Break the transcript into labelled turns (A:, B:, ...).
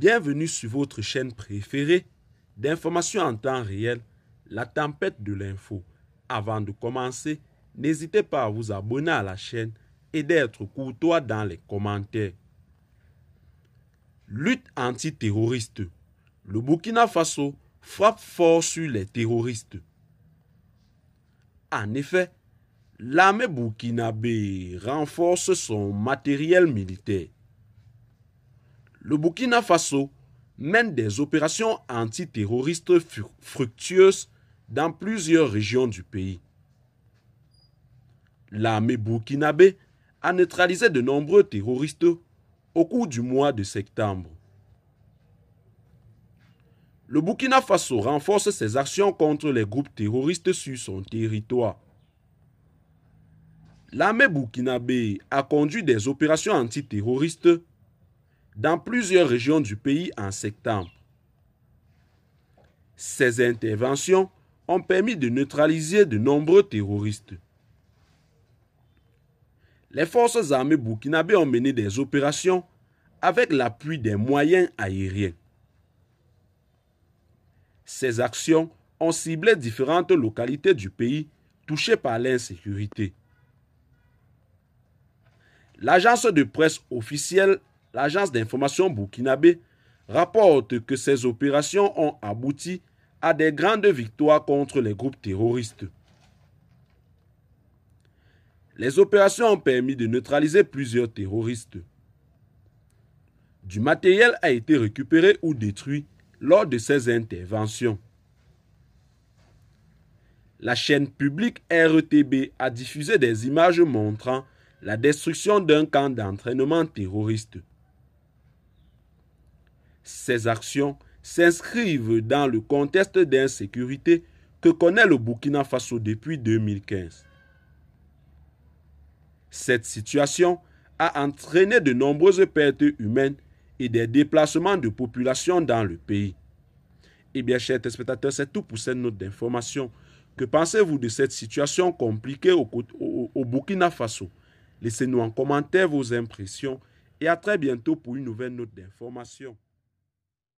A: Bienvenue sur votre chaîne préférée d'informations en temps réel, la tempête de l'info. Avant de commencer, n'hésitez pas à vous abonner à la chaîne et d'être courtois dans les commentaires. Lutte antiterroriste. Le Burkina Faso frappe fort sur les terroristes. En effet, l'armée burkinabé renforce son matériel militaire le Burkina Faso mène des opérations antiterroristes fructueuses dans plusieurs régions du pays. L'armée burkinabé a neutralisé de nombreux terroristes au cours du mois de septembre. Le Burkina Faso renforce ses actions contre les groupes terroristes sur son territoire. L'armée burkinabé a conduit des opérations antiterroristes dans plusieurs régions du pays en septembre. Ces interventions ont permis de neutraliser de nombreux terroristes. Les forces armées burkinabées ont mené des opérations avec l'appui des moyens aériens. Ces actions ont ciblé différentes localités du pays touchées par l'insécurité. L'agence de presse officielle l'agence d'information burkinabé rapporte que ces opérations ont abouti à des grandes victoires contre les groupes terroristes. Les opérations ont permis de neutraliser plusieurs terroristes. Du matériel a été récupéré ou détruit lors de ces interventions. La chaîne publique RTB a diffusé des images montrant la destruction d'un camp d'entraînement terroriste ces actions s'inscrivent dans le contexte d'insécurité que connaît le Burkina Faso depuis 2015. Cette situation a entraîné de nombreuses pertes humaines et des déplacements de population dans le pays. Eh bien, chers téléspectateurs, c'est tout pour cette note d'information. Que pensez-vous de cette situation compliquée au, au Burkina Faso Laissez-nous en commentaire vos impressions et à très bientôt pour une nouvelle note d'information.